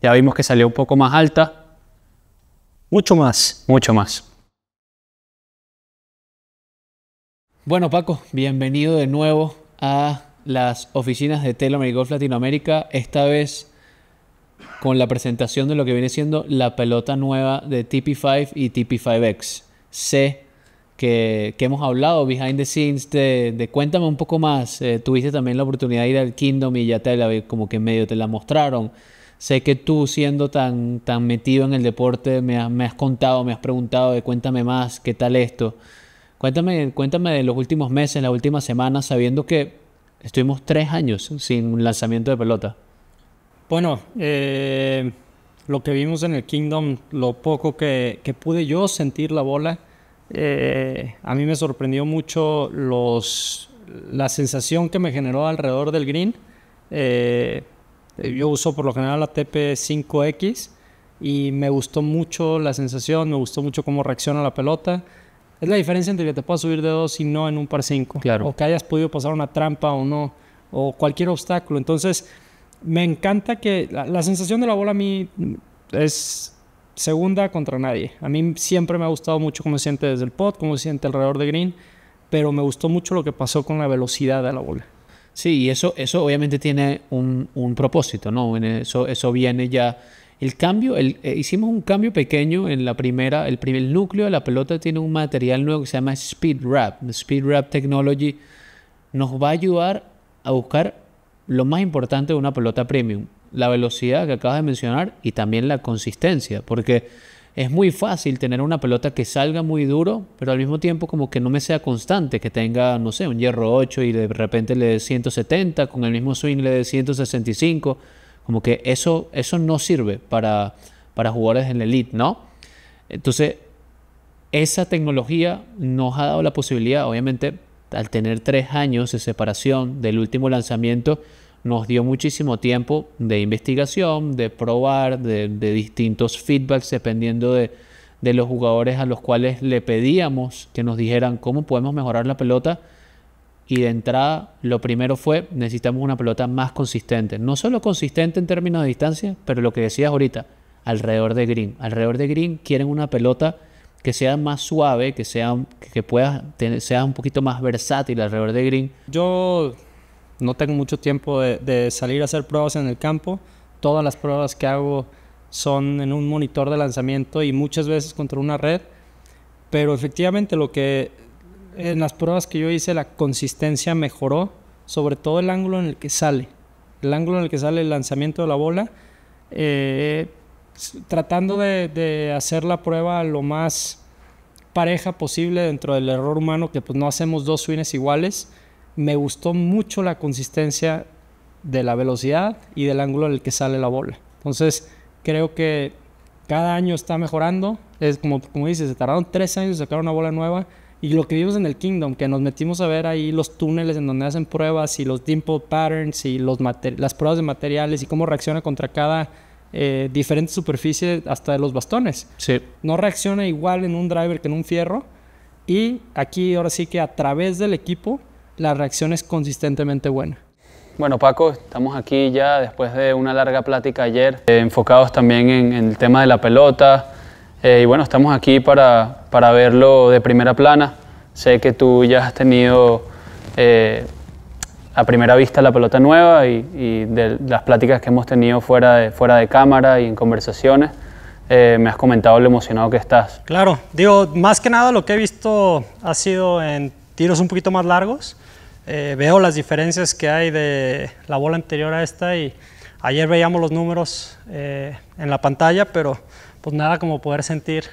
Ya vimos que salió un poco más alta. Mucho más. Mucho más. Bueno, Paco, bienvenido de nuevo a las oficinas de Telomer Golf Latinoamérica. Esta vez con la presentación de lo que viene siendo la pelota nueva de TP5 y TP5X. Sé que, hemos hablado behind the scenes de, cuéntame un poco más. Eh, tuviste también la oportunidad de ir al Kingdom y ya te como que medio te la mostraron. Sé que tú siendo tan, tan metido en el deporte me, has, contado, me has preguntado de cuéntame más, qué tal esto. Cuéntame, cuéntame de los últimos meses, las últimas semanas, sabiendo que estuvimos tres años sin lanzamiento de pelota. Bueno, eh, lo que vimos en el Kingdom, lo poco que, pude yo sentir la bola, eh, a mí me sorprendió mucho los, la sensación que me generó alrededor del green. Eh, eh, yo uso por lo general la TP5X y me gustó mucho la sensación, me gustó mucho cómo reacciona la pelota. Es la diferencia entre que te puedas subir de dos y no en un par 5. Claro. O que hayas podido pasar una trampa o no, o cualquier obstáculo. Entonces, me encanta que la, la sensación de la bola a mí es segunda contra nadie. A mí siempre me ha gustado mucho cómo se siente desde el pot, cómo se siente alrededor de green, pero me gustó mucho lo que pasó con la velocidad de la bola. Sí, y eso, eso obviamente tiene un, un propósito, ¿no? En eso, eso viene ya. El cambio, eh, hicimos un cambio pequeño en la primera, el primer núcleo de la pelota tiene un material nuevo que se llama Speed Wrap. Speed Wrap Technology nos va a ayudar a buscar lo más importante de una pelota premium, la velocidad que acabas de mencionar y también la consistencia, porque es muy fácil tener una pelota que salga muy duro, pero al mismo tiempo como que no me sea constante, que tenga, no sé, un hierro 8 y de repente le dé 170, con el mismo swing le dé 165. Como que eso, eso no sirve para, para jugadores en la elite, ¿no? Entonces, esa tecnología nos ha dado la posibilidad, obviamente, al tener tres años de separación del último lanzamiento, nos dio muchísimo tiempo de investigación, de probar, de, distintos feedbacks dependiendo de, los jugadores a los cuales le pedíamos que nos dijeran cómo podemos mejorar la pelota. Y de entrada, lo primero fue, necesitamos una pelota más consistente. No solo consistente en términos de distancia, pero lo que decías ahorita, alrededor de green. Alrededor de green quieren una pelota que sea más suave, que sea, que pueda, sea un poquito más versátil alrededor de green. Yo no tengo mucho tiempo de, salir a hacer pruebas en el campo. Todas las pruebas que hago son en un monitor de lanzamiento y muchas veces contra una red. Pero efectivamente lo que en las pruebas que yo hice la consistencia mejoró, sobre todo el ángulo en el que sale. El ángulo en el que sale el lanzamiento de la bola. Eh, tratando de, hacer la prueba lo más pareja posible dentro del error humano, que pues no hacemos dos swings iguales me gustó mucho la consistencia de la velocidad y del ángulo en el que sale la bola. Entonces, creo que cada año está mejorando. Es como, como dices, se tardaron tres años en sacar una bola nueva. Y lo que vimos en el Kingdom, que nos metimos a ver ahí los túneles en donde hacen pruebas y los dimple patterns y los las pruebas de materiales y cómo reacciona contra cada eh, diferente superficie hasta de los bastones. Sí. No reacciona igual en un driver que en un fierro. Y aquí ahora sí que a través del equipo la reacción es consistentemente buena. Bueno, Paco, estamos aquí ya después de una larga plática ayer, eh, enfocados también en, el tema de la pelota. Eh, y bueno, estamos aquí para, para, verlo de primera plana. Sé que tú ya has tenido eh, a primera vista la pelota nueva y, de las pláticas que hemos tenido fuera de, fuera de cámara y en conversaciones. me has comentado lo emocionado que estás. Claro, digo, más que nada lo que he visto ha sido en tiros un poquito más largos eh, veo las diferencias que hay de la bola anterior a esta y ayer veíamos los números eh, en la pantalla, pero pues nada como poder sentir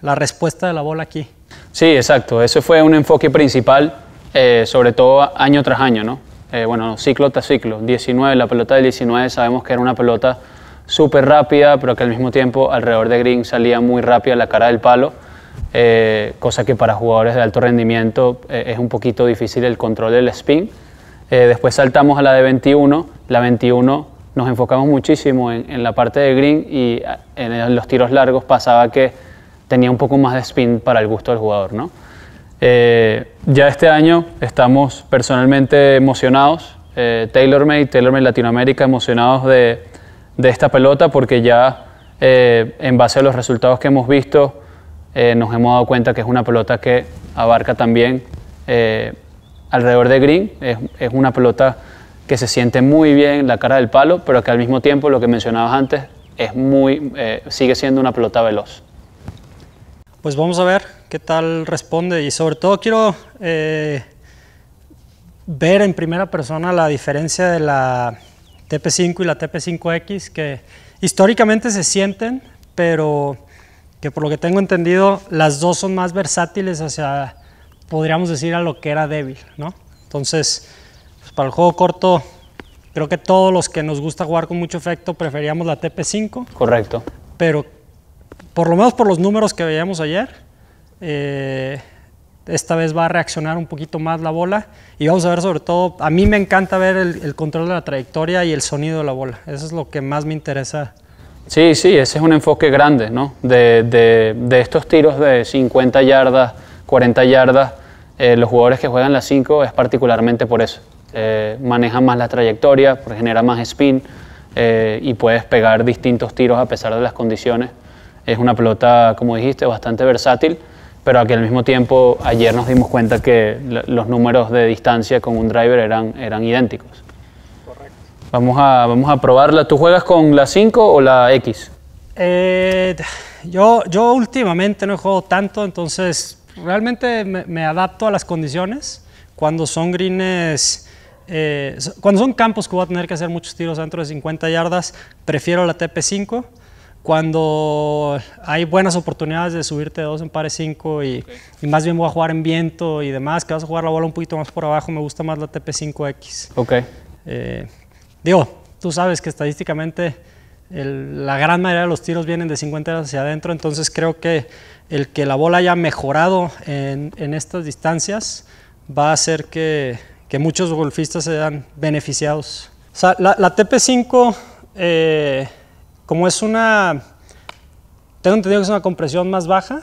la respuesta de la bola aquí. Sí, exacto. Ese fue un enfoque principal, eh, sobre todo año tras año, ¿no? bueno, ciclo tras ciclo. 19, la pelota del 19 sabemos que era una pelota súper rápida, pero que al mismo tiempo alrededor de green salía muy rápida la cara del palo eh, cosa que para jugadores de alto rendimiento eh, es un poquito difícil el control del spin. Eh, después saltamos a la de 21, la 21 nos enfocamos muchísimo en, la parte de green y en los tiros largos pasaba que tenía un poco más de spin para el gusto del jugador. ya este año estamos personalmente emocionados, TaylorMade, TaylorMade Latinoamérica emocionados de, de esta pelota porque ya en base a los resultados que hemos visto, eh, nos hemos dado cuenta que es una pelota que abarca también eh, alrededor de green, es, es, una pelota que se siente muy bien la cara del palo, pero que al mismo tiempo, lo que mencionabas antes, es muy, eh, sigue siendo una pelota veloz. Pues vamos a ver qué tal responde y sobre todo quiero ver en primera persona la diferencia de la TP5 y la TP5X que históricamente se sienten, pero que por lo que tengo entendido, las dos son más versátiles hacia, podríamos decir, a lo que era débil, ¿no? Entonces, pues, para el juego corto, creo que todos los que nos gusta jugar con mucho efecto preferíamos la TP5. Correcto. Pero, por lo menos por los números que veíamos ayer, eh, esta vez va a reaccionar un poquito más la bola y vamos a ver sobre todo, a mí me encanta ver el control de la trayectoria y el sonido de la bola, eso es lo que más me interesa Sí, sí, ese es un enfoque grande, ¿no? De, estos tiros de 50 yardas, 40 yardas, eh, los jugadores que juegan las 5 es particularmente por eso. Eh, manejan más la trayectoria, pues, genera más spin eh, y puedes pegar distintos tiros a pesar de las condiciones. Es una pelota, como dijiste, bastante versátil, pero aquí al mismo tiempo ayer nos dimos cuenta que los números de distancia con un driver eran, eran idénticos. Vamos a, vamos a probarla. ¿Tú juegas con la 5 o la X? Eh, yo, yo últimamente no he jugado tanto, entonces realmente me, adapto a las condiciones. Cuando son greens, eh, cuando son campos que voy a tener que hacer muchos tiros dentro de 50 yardas, prefiero la TP5. Cuando hay buenas oportunidades de subirte dos en pares 5 y, y, más bien voy a jugar en viento y demás, que vas a jugar la bola un poquito más por abajo, me gusta más la TP5X. Ok. Eh, Digo, tú sabes que estadísticamente la gran mayoría de los tiros vienen de 50 hacia adentro, entonces creo que el que la bola haya mejorado en, estas distancias va a hacer que, muchos golfistas sean beneficiados. la, TP5, eh, como es una, tengo entendido que es una compresión más baja,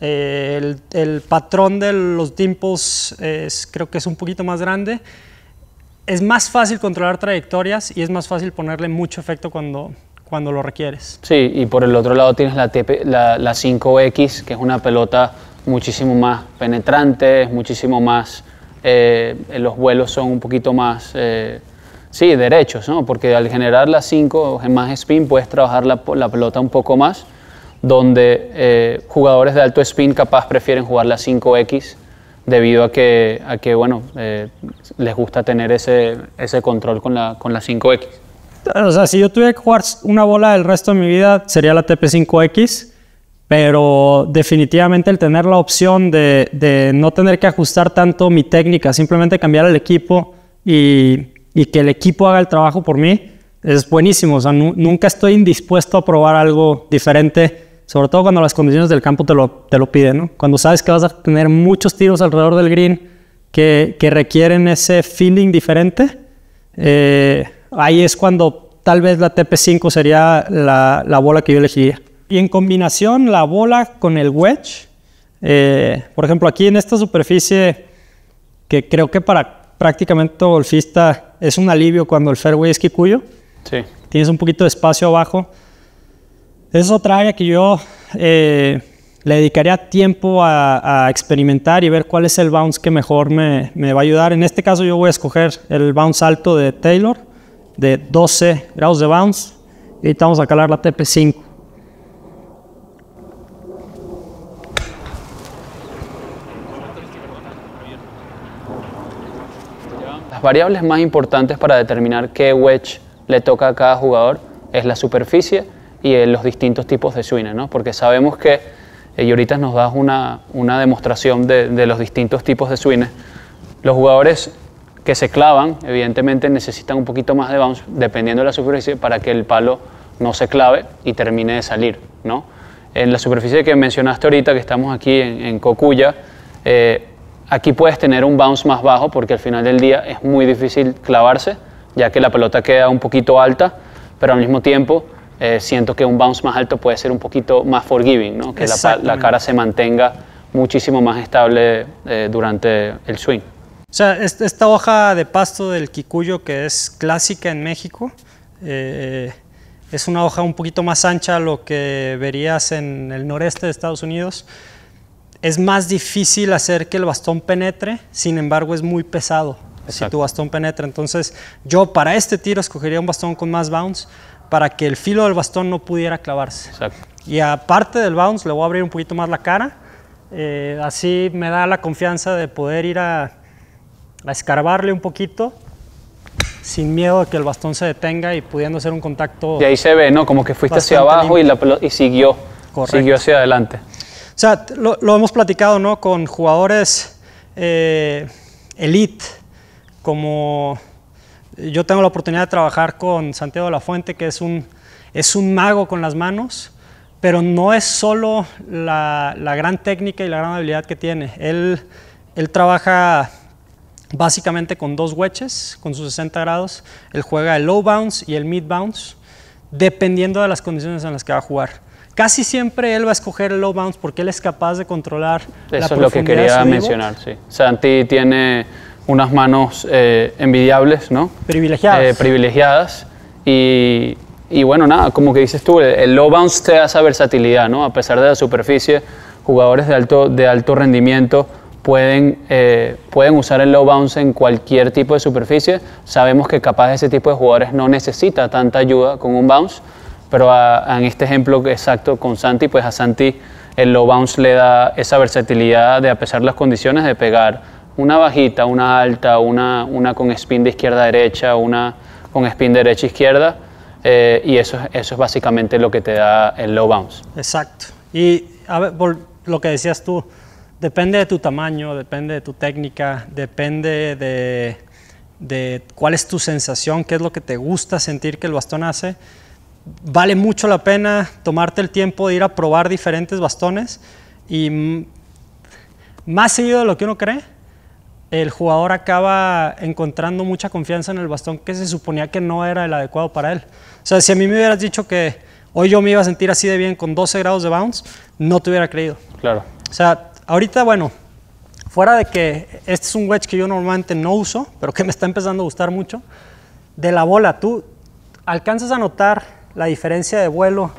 eh, el, patrón de los dimples creo que es un poquito más grande, es más fácil controlar trayectorias y es más fácil ponerle mucho efecto cuando, cuando lo requieres. Sí, y por el otro lado tienes la, la, 5X, que es una pelota muchísimo más penetrante, muchísimo más... Eh, eh, los vuelos son un poquito más... Eh, sí, derechos, ¿no? Porque al generar la 5 más spin puedes trabajar la, la, pelota un poco más, donde jugadores de alto spin capaz prefieren jugar la 5X debido a que, a que bueno, eh, les gusta tener ese, ese control con la, con la 5X. O sea, si yo tuviera que jugar una bola el resto de mi vida, sería la TP5X, pero definitivamente el tener la opción de, de no tener que ajustar tanto mi técnica, simplemente cambiar el equipo y, y que el equipo haga el trabajo por mí, es buenísimo. O sea, nunca estoy indispuesto a probar algo diferente sobre todo cuando las condiciones del campo te lo, te piden, Cuando sabes que vas a tener muchos tiros alrededor del green que, requieren ese feeling diferente, eh, ahí es cuando tal vez la TP5 sería la, bola que yo elegiría. Y en combinación la bola con el wedge, eh, por ejemplo aquí en esta superficie que creo que para prácticamente todo golfista es un alivio cuando el fairway es kikuyo, sí. tienes un poquito de espacio abajo, es otra área que yo eh, le dedicaría tiempo a, experimentar y ver cuál es el bounce que mejor me, va a ayudar. En este caso yo voy a escoger el bounce alto de Taylor de 12 grados de bounce y vamos a calar la TP5. Las variables más importantes para determinar qué wedge le toca a cada jugador es la superficie y eh, los distintos tipos de swine, Porque sabemos que, eh, y ahorita nos das una, demostración de, los distintos tipos de swings. los jugadores que se clavan, evidentemente necesitan un poquito más de bounce, dependiendo de la superficie, para que el palo no se clave y termine de salir, En la superficie que mencionaste ahorita, que estamos aquí en, Cocuya, eh, aquí puedes tener un bounce más bajo porque al final del día es muy difícil clavarse, ya que la pelota queda un poquito alta, pero al mismo tiempo eh, siento que un bounce más alto puede ser un poquito más forgiving, que la, cara se mantenga muchísimo más estable eh, durante el swing. O sea, esta hoja de pasto del kikuyo que es clásica en México, eh, es una hoja un poquito más ancha a lo que verías en el noreste de Estados Unidos. Es más difícil hacer que el bastón penetre, sin embargo es muy pesado si tu bastón penetra. Entonces yo para este tiro escogería un bastón con más bounce, para que el filo del bastón no pudiera clavarse. Exacto. Y aparte del bounce, le voy a abrir un poquito más la cara. Eh, así me da la confianza de poder ir a, escarbarle un poquito sin miedo de que el bastón se detenga y pudiendo hacer un contacto. Y ahí se ve, ¿no? Como que fuiste hacia abajo y, la, y siguió, Correcto. siguió hacia adelante. O sea, lo, hemos platicado, ¿no? Con jugadores eh, elite, como yo tengo la oportunidad de trabajar con Santiago de la Fuente, que es un, es un mago con las manos, pero no es solo la, la gran técnica y la gran habilidad que tiene. Él, él trabaja básicamente con dos wedges, con sus 60 grados. Él juega el low bounce y el mid bounce, dependiendo de las condiciones en las que va a jugar casi siempre él va a escoger el low bounce porque él es capaz de controlar Eso la es lo que quería mencionar, sí. Santi tiene unas manos eh, envidiables, ¿no? Privilegiadas. Eh, privilegiadas. Y, y, bueno, nada, como que dices tú, el, low bounce te da esa versatilidad, ¿no? A pesar de la superficie, jugadores de alto, de alto rendimiento pueden, eh, pueden usar el low bounce en cualquier tipo de superficie. Sabemos que capaz ese tipo de jugadores no necesita tanta ayuda con un bounce, pero en este ejemplo exacto con Santi, pues a Santi el low bounce le da esa versatilidad de, a pesar de las condiciones, de pegar una bajita, una alta, una, una con spin de izquierda a derecha, una con spin derecha izquierda, eh, y eso, eso es básicamente lo que te da el low bounce. Exacto. Y lo que decías tú, depende de tu tamaño, depende de tu técnica, depende de, de cuál es tu sensación, qué es lo que te gusta sentir que el bastón hace. Vale mucho la pena tomarte el tiempo de ir a probar diferentes bastones y más seguido de lo que uno cree el jugador acaba encontrando mucha confianza en el bastón que se suponía que no era el adecuado para él. O sea, si a mí me hubieras dicho que hoy yo me iba a sentir así de bien con 12 grados de bounce, no te hubiera creído. Claro. O sea, ahorita, bueno, fuera de que este es un wedge que yo normalmente no uso, pero que me está empezando a gustar mucho, de la bola, tú alcanzas a notar la diferencia de vuelo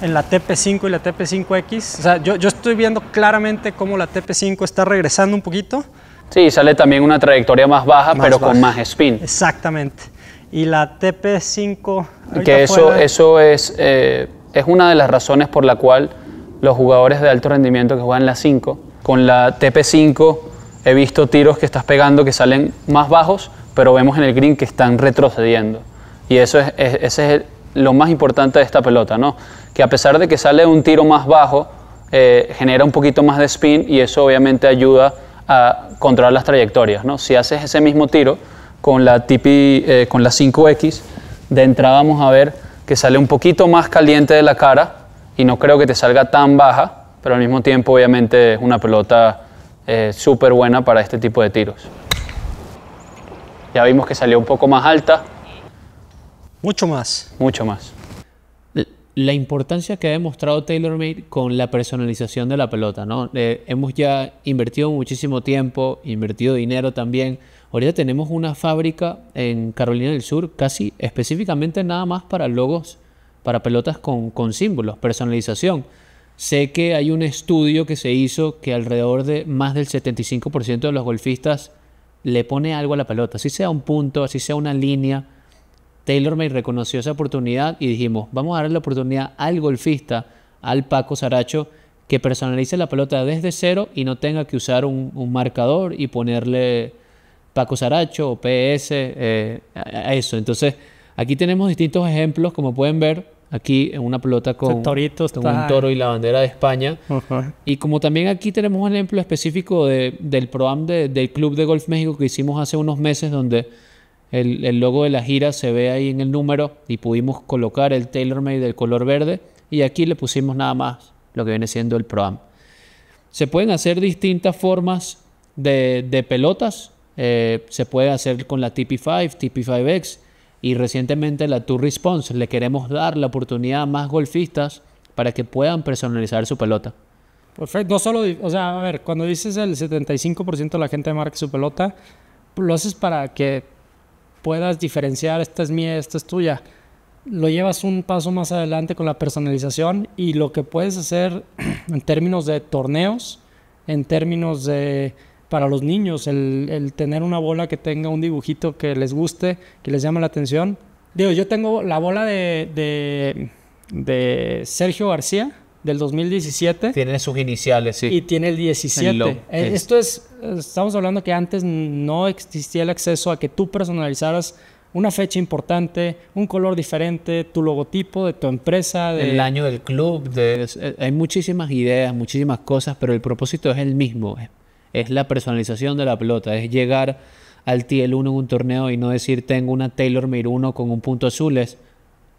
en la TP5 y la TP5X. O sea, yo, yo estoy viendo claramente cómo la TP5 está regresando un poquito Sí, sale también una trayectoria más baja, pero con más spin. Exactamente. Y la TP5... Que eso, eso es, eh, es una de las razones por la cual los jugadores de alto rendimiento que juegan la 5, con la TP5 he visto tiros que estás pegando que salen más bajos, pero vemos en el green que están retrocediendo. Y eso es, ese es lo más importante de esta pelota, ¿no? Que a pesar de que sale un tiro más bajo, eh, genera un poquito más de spin y eso obviamente ayuda a controlar las trayectorias. ¿no? Si haces ese mismo tiro con la, tipi, eh, con la 5X, de entrada vamos a ver que sale un poquito más caliente de la cara y no creo que te salga tan baja, pero al mismo tiempo obviamente es una pelota eh, súper buena para este tipo de tiros. Ya vimos que salió un poco más alta. Mucho más. Mucho más la importancia que ha demostrado TaylorMade con la personalización de la pelota, ¿no? Eh, hemos ya invertido muchísimo tiempo, invertido dinero también. Ahorita tenemos una fábrica en Carolina del Sur, casi específicamente nada más para logos, para pelotas con, con símbolos, personalización. Sé que hay un estudio que se hizo que alrededor de más del 75% de los golfistas le pone algo a la pelota, así sea un punto, así sea una línea Taylor May reconoció esa oportunidad y dijimos, vamos a darle la oportunidad al golfista, al Paco Saracho, que personalice la pelota desde cero y no tenga que usar un, marcador y ponerle Paco Saracho o PS eh, a, eso. Entonces, aquí tenemos distintos ejemplos, como pueden ver, aquí en una pelota con, Toritos, un toro y la bandera de España. Y como también aquí tenemos un ejemplo específico del ProAm del Club de Golf México que hicimos hace unos meses, donde el, logo de la gira se ve ahí en el número y pudimos colocar el TaylorMade del color verde y aquí le pusimos nada más lo que viene siendo el ProAm Se pueden hacer distintas formas de, de pelotas, eh, se puede hacer con la TP5, TP5X y recientemente la Tour Response. Le queremos dar la oportunidad a más golfistas para que puedan personalizar su pelota. Perfecto, no solo, o sea, a ver, cuando dices el 75% de la gente marca su pelota, lo haces para que puedas diferenciar, esta es mía, esta es tuya. Lo llevas un paso más adelante con la personalización y lo que puedes hacer en términos de torneos, en términos de para los niños, el, tener una bola que tenga un dibujito que les guste, que les llame la atención. Digo, yo tengo la bola de, de Sergio García, del 2017. Tiene sus iniciales, sí. Y tiene el 17. Eh, esto es, estamos hablando que antes no existía el acceso a que tú personalizaras una fecha importante, un color diferente, tu logotipo de tu empresa. De... El año del club. hay muchísimas ideas, muchísimas cosas, pero el propósito es el mismo. Es la personalización de la pelota, es llegar al TL1 en un torneo y no decir tengo una Taylor Mir 1 con un punto azules.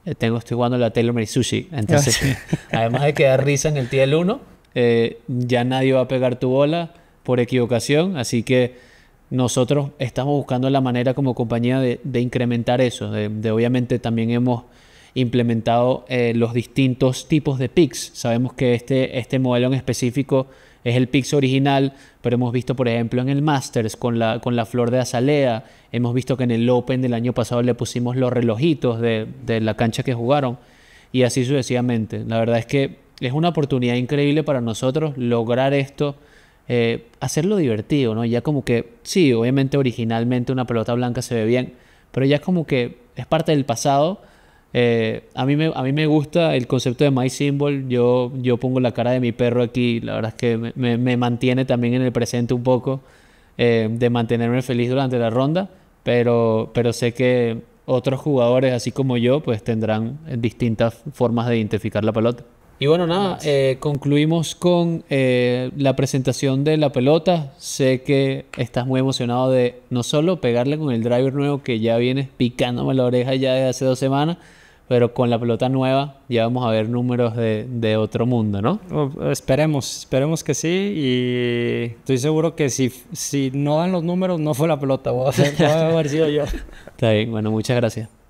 Eh, tengo, estoy jugando la Taylor Mary Sushi. Entonces, ah, además de quedar risa en el tl 1, eh, ya nadie va a pegar tu bola por equivocación. Así que nosotros estamos buscando la manera como compañía de, incrementar eso. De, obviamente también hemos implementado eh, los distintos tipos de picks. Sabemos que este, este modelo en específico es el pix original, pero hemos visto, por ejemplo, en el Masters con la, con la flor de azalea, Hemos visto que en el Open del año pasado le pusimos los relojitos de, la cancha que jugaron y así sucesivamente. La verdad es que es una oportunidad increíble para nosotros lograr esto, eh, hacerlo divertido, ¿no? Ya como que, sí, obviamente originalmente una pelota blanca se ve bien, pero ya es como que es parte del pasado. Eh, a, mí me, a mí me gusta el concepto de My Symbol. Yo, yo pongo la cara de mi perro aquí. La verdad es que me, mantiene también en el presente un poco, eh, de mantenerme feliz durante la ronda pero, pero sé que otros jugadores, así como yo, pues tendrán distintas formas de identificar la pelota. Y bueno, nada, eh, concluimos con eh, la presentación de la pelota. Sé que estás muy emocionado de no solo pegarle con el driver nuevo que ya vienes picándome la oreja ya desde hace dos semanas, pero con la pelota nueva ya vamos a ver números de, de otro mundo, ¿no? esperemos, esperemos que sí y estoy seguro que si, si no dan los números no fue la pelota, voy a haber sido yo. Está bien, bueno, muchas gracias.